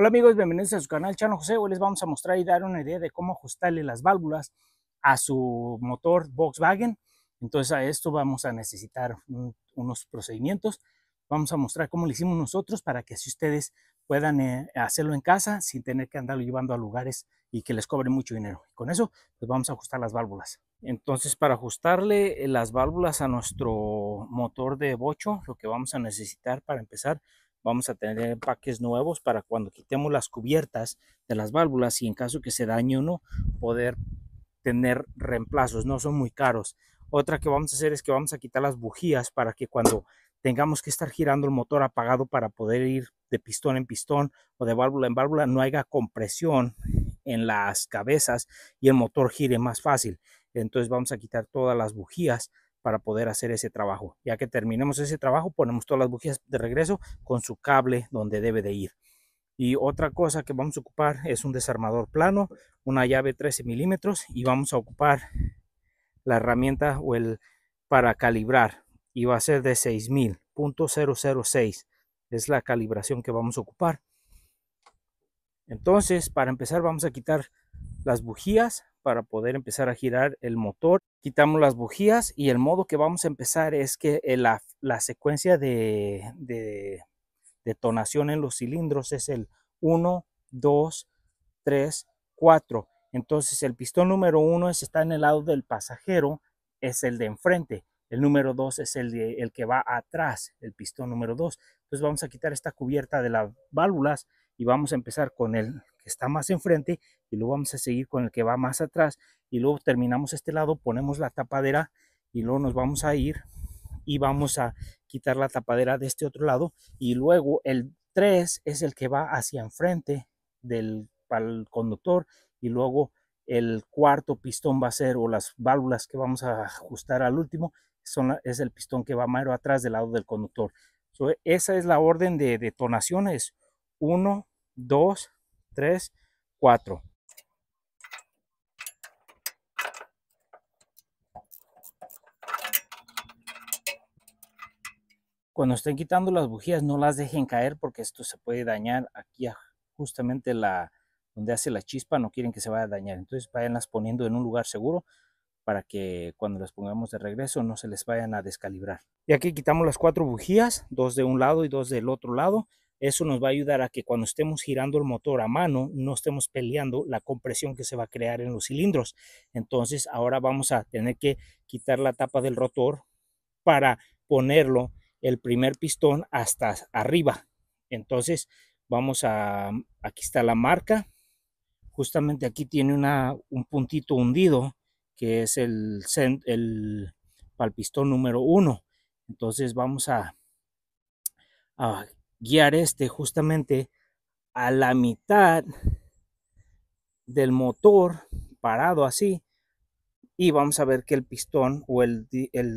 Hola amigos, bienvenidos a su canal Chano José. Hoy les vamos a mostrar y dar una idea de cómo ajustarle las válvulas a su motor Volkswagen. Entonces a esto vamos a necesitar unos procedimientos. Vamos a mostrar cómo lo hicimos nosotros para que si ustedes puedan eh, hacerlo en casa sin tener que andarlo llevando a lugares y que les cobren mucho dinero. y Con eso, pues vamos a ajustar las válvulas. Entonces, para ajustarle eh, las válvulas a nuestro motor de bocho, lo que vamos a necesitar para empezar vamos a tener empaques nuevos para cuando quitemos las cubiertas de las válvulas y en caso que se dañe uno poder tener reemplazos no son muy caros otra que vamos a hacer es que vamos a quitar las bujías para que cuando tengamos que estar girando el motor apagado para poder ir de pistón en pistón o de válvula en válvula no haya compresión en las cabezas y el motor gire más fácil entonces vamos a quitar todas las bujías para poder hacer ese trabajo. Ya que terminemos ese trabajo, ponemos todas las bujías de regreso con su cable donde debe de ir. Y otra cosa que vamos a ocupar es un desarmador plano, una llave 13 milímetros y vamos a ocupar la herramienta o el para calibrar y va a ser de 6000.006 es la calibración que vamos a ocupar entonces para empezar vamos a quitar las bujías para poder empezar a girar el motor. Quitamos las bujías y el modo que vamos a empezar es que eh, la, secuencia de, detonación en los cilindros es el 1, 2, 3, 4. Entonces el pistón número 1 está en el lado del pasajero, es el de enfrente. El número 2 es el, el que va atrás, el pistón número 2. Entonces vamos a quitar esta cubierta de las válvulas y vamos a empezar con el que está más enfrente y luego vamos a seguir con el que va más atrás y luego terminamos este lado, ponemos la tapadera y luego nos vamos a ir y vamos a quitar la tapadera de este otro lado y luego el 3 es el que va hacia enfrente del conductor y luego el cuarto pistón va a ser o las válvulas que vamos a ajustar al último son, es el pistón que va más atrás del lado del conductor. esa es la orden de detonaciones. 1, 2, 3, 4. Cuando estén quitando las bujías no las dejen caer porque esto se puede dañar aquí ah, justamente la donde hace la chispa no quieren que se vaya a dañar entonces las poniendo en un lugar seguro para que cuando las pongamos de regreso no se les vayan a descalibrar. Y aquí quitamos las cuatro bujías, dos de un lado y dos del otro lado. Eso nos va a ayudar a que cuando estemos girando el motor a mano no estemos peleando la compresión que se va a crear en los cilindros. Entonces ahora vamos a tener que quitar la tapa del rotor para ponerlo el primer pistón hasta arriba. Entonces vamos a, mm, aquí está la marca. Justamente aquí tiene una, un puntito hundido que es el, el, pistón número uno. Entonces vamos a guiar este justamente a la mitad del motor parado así y vamos a ver que el pistón o el,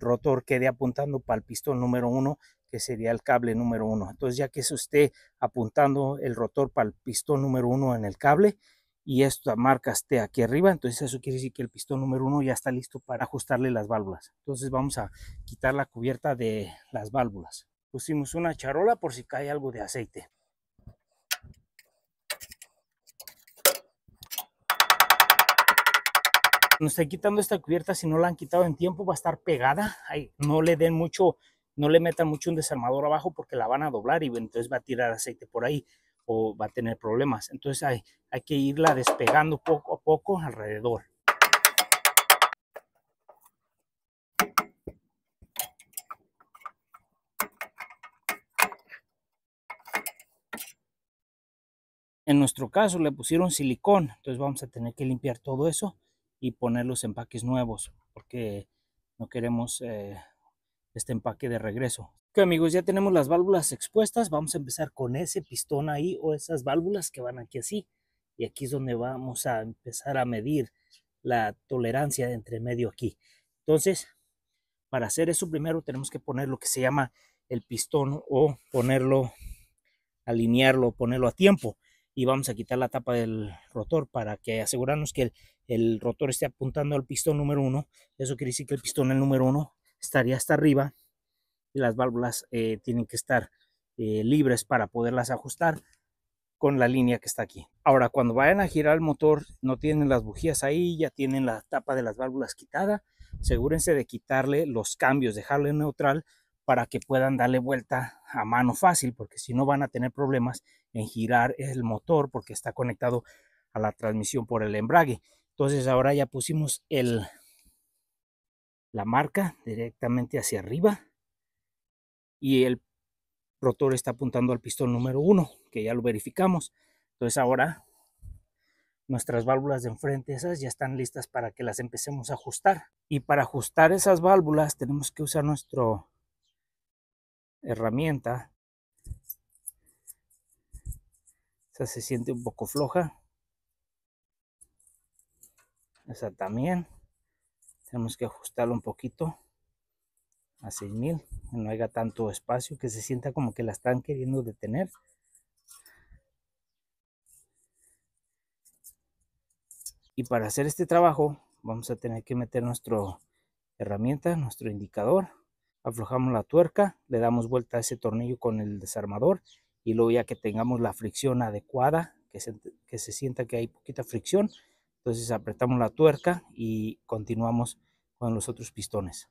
rotor quede apuntando para el pistón número uno que sería el cable número uno entonces ya que eso esté apuntando el rotor para el pistón número uno en el cable y esta marca esté aquí arriba entonces eso quiere decir que el pistón número uno ya está listo para ajustarle las válvulas entonces vamos a quitar la cubierta de las válvulas pusimos una charola por si cae algo de aceite. No estoy quitando esta cubierta, si no la han quitado en tiempo va a estar pegada. no le den mucho, no le metan mucho un desarmador abajo porque la van a doblar y entonces va a tirar aceite por ahí o va a tener problemas. Entonces hay que irla despegando poco a poco alrededor. En nuestro caso le pusieron silicón, entonces vamos a tener que limpiar todo eso y poner los empaques nuevos porque no queremos eh, este empaque de regreso. que amigos, ya tenemos las válvulas expuestas, vamos a empezar con ese pistón ahí o esas válvulas que van aquí así y aquí es donde vamos a empezar a medir la tolerancia de entre medio aquí. Entonces, para hacer eso primero tenemos que poner lo que se llama el pistón o ponerlo, alinearlo, ponerlo a tiempo y vamos a quitar la tapa del rotor para que asegurarnos que el, rotor esté apuntando al pistón número 1. Eso quiere decir que el pistón el número 1 estaría hasta arriba y las válvulas eh, tienen que estar eh, libres para poderlas ajustar con la línea que está aquí. Ahora, cuando vayan a girar el motor, no tienen las bujías ahí, ya tienen la tapa de las válvulas quitada. Asegúrense de quitarle los cambios, dejarlo en neutral para que puedan darle vuelta a mano fácil, porque si no van a tener problemas en girar el motor porque está conectado a la transmisión por el embrague. Entonces ahora ya pusimos el, la marca directamente hacia arriba y el rotor está apuntando al pistón número 1, que ya lo verificamos. Entonces ahora nuestras válvulas de enfrente, esas ya están listas para que las empecemos a ajustar. Y para ajustar esas válvulas tenemos que usar nuestra herramienta Esa se siente un poco floja. Esa también. Tenemos que ajustarlo un poquito a 6000. Que no haya tanto espacio que se sienta como que la están queriendo detener. Y para hacer este trabajo vamos a tener que meter nuestra herramienta, nuestro indicador. Aflojamos la tuerca, le damos vuelta a ese tornillo con el desarmador y luego ya que tengamos la fricción adecuada, que se, que se sienta que hay poquita fricción, entonces apretamos la tuerca y continuamos con los otros pistones.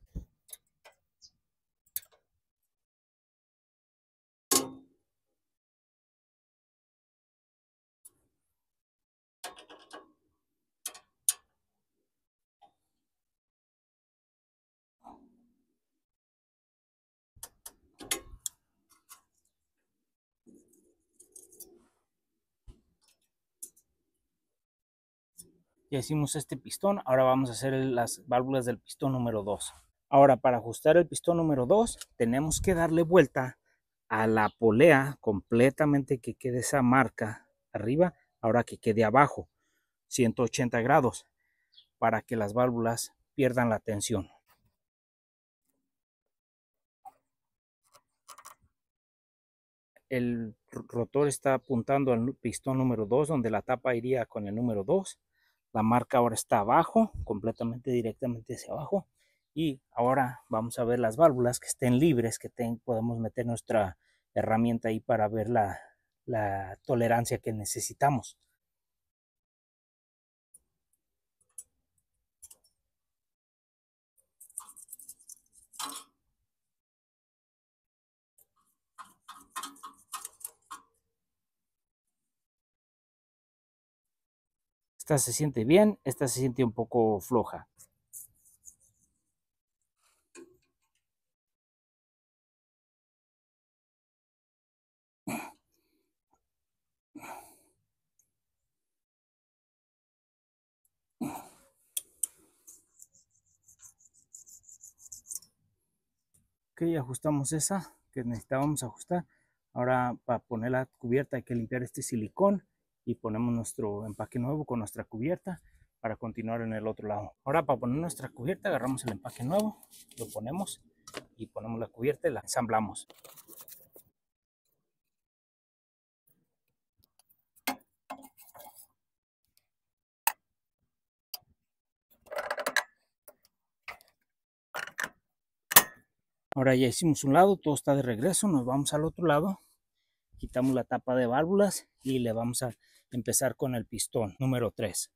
Ya hicimos este pistón, ahora vamos a hacer las válvulas del pistón número 2. Ahora para ajustar el pistón número 2 tenemos que darle vuelta a la polea completamente que quede esa marca arriba, ahora que quede abajo, 180 grados, para que las válvulas pierdan la tensión. el rotor está apuntando al pistón número 2, donde la tapa iría con el número 2 la marca ahora está abajo, completamente directamente hacia abajo. Y ahora vamos a ver las válvulas que estén libres, que podemos meter nuestra herramienta ahí para ver la tolerancia que necesitamos. Esta se siente bien, esta se siente un poco floja. Ok, ajustamos esa que necesitábamos ajustar. Ahora para poner la cubierta hay que limpiar este silicón y ponemos nuestro empaque nuevo con nuestra cubierta para continuar en el otro lado. Ahora para poner nuestra cubierta agarramos el empaque nuevo, lo ponemos y ponemos la cubierta y la ensamblamos. Ahora ya hicimos un lado, todo está de regreso, nos vamos al otro lado, quitamos la tapa de válvulas y le vamos a empezar con el pistón número 3.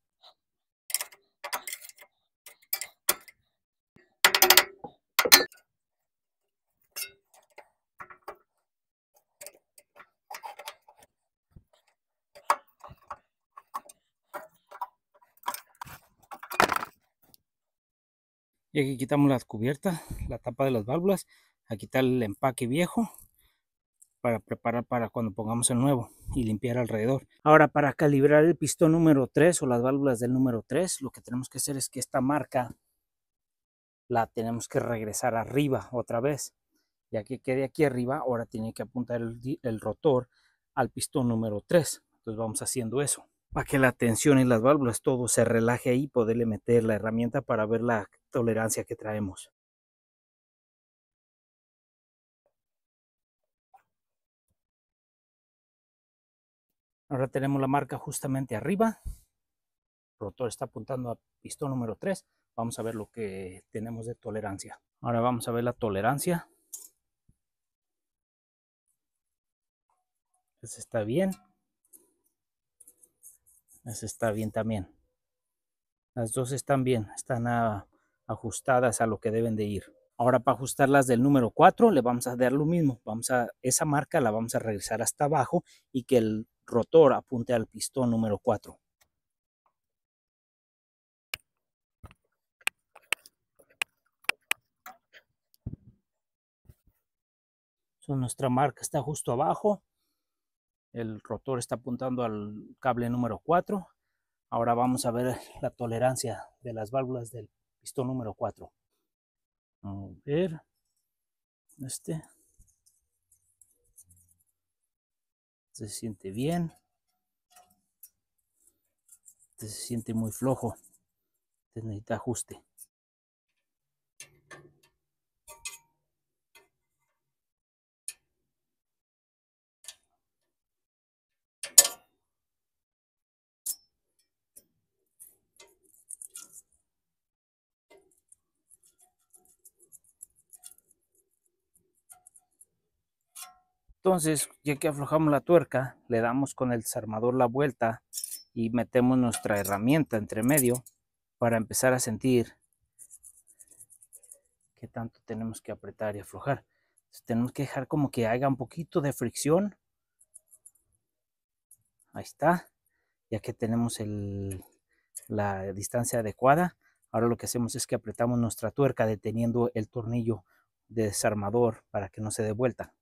Y aquí quitamos las cubiertas, la tapa de las válvulas, a quitar el empaque viejo para preparar para cuando pongamos el nuevo y limpiar alrededor. Ahora para calibrar el pistón número 3 o las válvulas del número 3 lo que tenemos que hacer es que esta marca la tenemos que regresar arriba otra vez. Ya que quede aquí arriba ahora tiene que apuntar el, rotor al pistón número 3. Entonces vamos haciendo eso. Para que la tensión en las válvulas todo se relaje ahí poderle meter la herramienta para ver la tolerancia que traemos. Ahora tenemos la marca justamente arriba. El rotor está apuntando a pistón número 3. Vamos a ver lo que tenemos de tolerancia. Ahora vamos a ver la tolerancia. Ese está bien. Ese está bien también. Las dos están bien. Están ajustadas a lo que deben de ir. Ahora para ajustarlas del número 4 le vamos a dar lo mismo. Vamos a, esa marca la vamos a regresar hasta abajo y que el rotor apunte al pistón número 4. nuestra marca está justo abajo. El rotor está apuntando al cable número 4. Ahora vamos a ver la tolerancia de las válvulas del pistón número 4. A ver. Este. se siente bien. se siente muy flojo. necesita ajuste. Entonces, ya que aflojamos la tuerca, le damos con el desarmador la vuelta y metemos nuestra herramienta entre medio para empezar a sentir qué tanto tenemos que apretar y aflojar. tenemos que dejar como que haga un poquito de fricción. Ahí está. Ya que tenemos la distancia adecuada, ahora lo que hacemos es que apretamos nuestra tuerca deteniendo el tornillo de desarmador para que no se dé vuelta.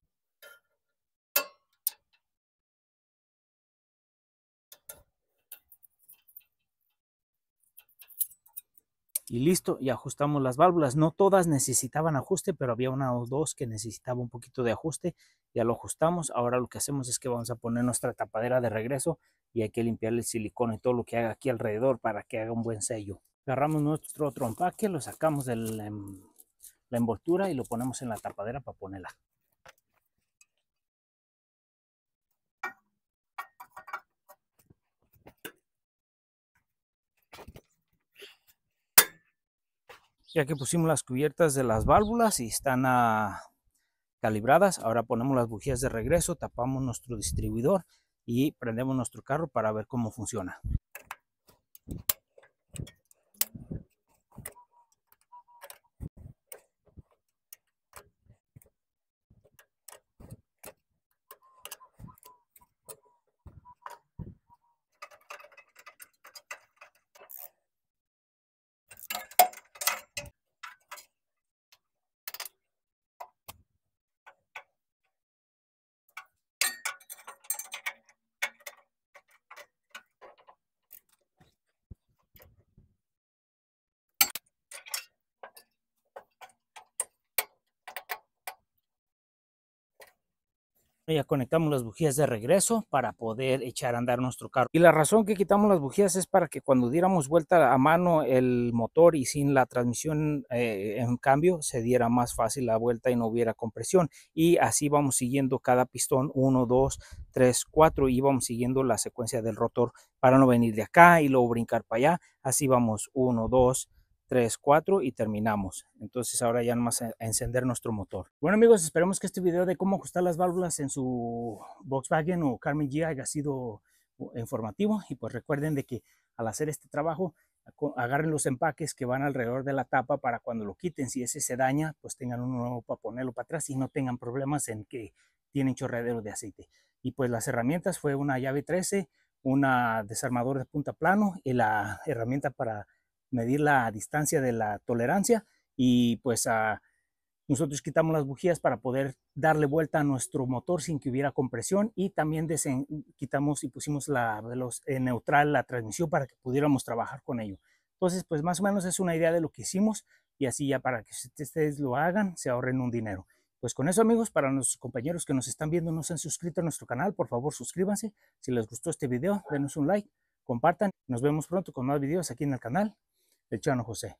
y listo, y ajustamos las válvulas. No todas necesitaban ajuste, pero había una o dos que necesitaba un poquito de ajuste, ya lo ajustamos. Ahora lo que hacemos es que vamos a poner nuestra tapadera de regreso y hay que limpiar el silicón y todo lo que haga aquí alrededor para que haga un buen sello. Agarramos nuestro otro empaque, lo sacamos de em, la envoltura y lo ponemos en la tapadera para ponerla. ya que pusimos las cubiertas de las válvulas y están ah, calibradas. Ahora ponemos las bujías de regreso, tapamos nuestro distribuidor y prendemos nuestro carro para ver cómo funciona. Ya conectamos las bujías de regreso para poder echar a andar nuestro carro. Y la razón que quitamos las bujías es para que cuando diéramos vuelta a mano el motor y sin la transmisión eh, en cambio se diera más fácil la vuelta y no hubiera compresión. Y así vamos siguiendo cada pistón 1, 2, 3, 4 y vamos siguiendo la secuencia del rotor para no venir de acá y luego brincar para allá. Así vamos 1, 2, 3, 4 y terminamos. Entonces ahora ya nomás a encender nuestro motor. Bueno amigos, esperemos que este video de cómo ajustar las válvulas en su Volkswagen o Carmen G haya sido uh, informativo. Y pues recuerden de que al hacer este trabajo, agarren los empaques que van alrededor de la tapa para cuando lo quiten. Si ese se daña, pues tengan uno nuevo para ponerlo para atrás y no tengan problemas en que tienen chorreadero de aceite. Y pues las herramientas fue una llave 13, una desarmador de punta plano y la herramienta para medir la distancia de la tolerancia y pues nosotros quitamos las bujías para poder darle vuelta a nuestro motor sin que hubiera compresión y también quitamos y pusimos la veloz, eh, neutral la transmisión para que pudiéramos trabajar con ello. Entonces, pues más o menos es una idea de lo que hicimos y así ya para que ustedes lo hagan, se ahorren un dinero. Pues con eso amigos, para nuestros compañeros que nos están viendo no se han suscrito a nuestro canal, por favor suscríbanse. Si les gustó este video, denos un like, compartan. Nos vemos pronto con más videos aquí en el canal el Chano José.